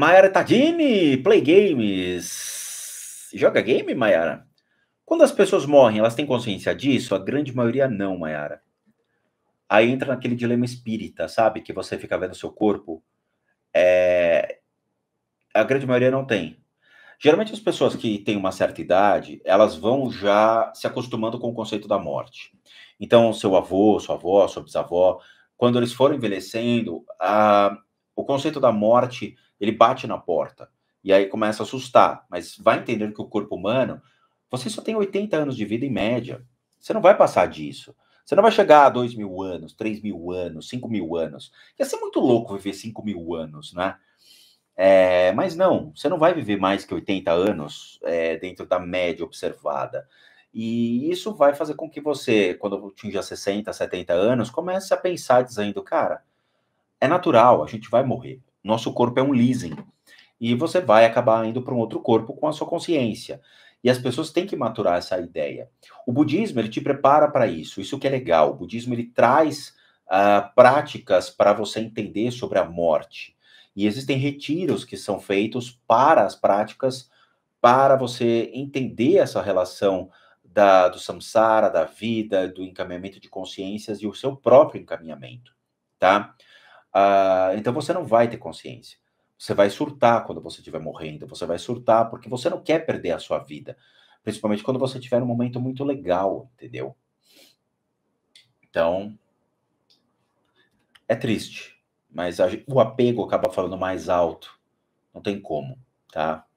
Mayara Tadini, play games. Joga game, Mayara? Quando as pessoas morrem, elas têm consciência disso? A grande maioria não, Mayara. Aí entra naquele dilema espírita, sabe? Que você fica vendo o seu corpo. É... A grande maioria não tem. Geralmente as pessoas que têm uma certa idade, elas vão já se acostumando com o conceito da morte. Então, seu avô, sua avó, sua bisavó, quando eles foram envelhecendo, a... o conceito da morte ele bate na porta. E aí começa a assustar, mas vai entendendo que o corpo humano, você só tem 80 anos de vida em média. Você não vai passar disso. Você não vai chegar a 2 mil anos, 3 mil anos, 5 mil anos. Ia ser muito louco viver 5 mil anos, né? É, mas não, você não vai viver mais que 80 anos é, dentro da média observada. E isso vai fazer com que você, quando atingir 60, 70 anos, comece a pensar dizendo, cara, é natural, a gente vai morrer. Nosso corpo é um leasing. E você vai acabar indo para um outro corpo com a sua consciência. E as pessoas têm que maturar essa ideia. O budismo, ele te prepara para isso. Isso que é legal. O budismo, ele traz uh, práticas para você entender sobre a morte. E existem retiros que são feitos para as práticas, para você entender essa relação da, do samsara, da vida, do encaminhamento de consciências e o seu próprio encaminhamento, tá? Ah, então você não vai ter consciência. Você vai surtar quando você estiver morrendo, você vai surtar porque você não quer perder a sua vida, principalmente quando você tiver um momento muito legal, entendeu? Então, é triste, mas a, o apego acaba falando mais alto. Não tem como, tá?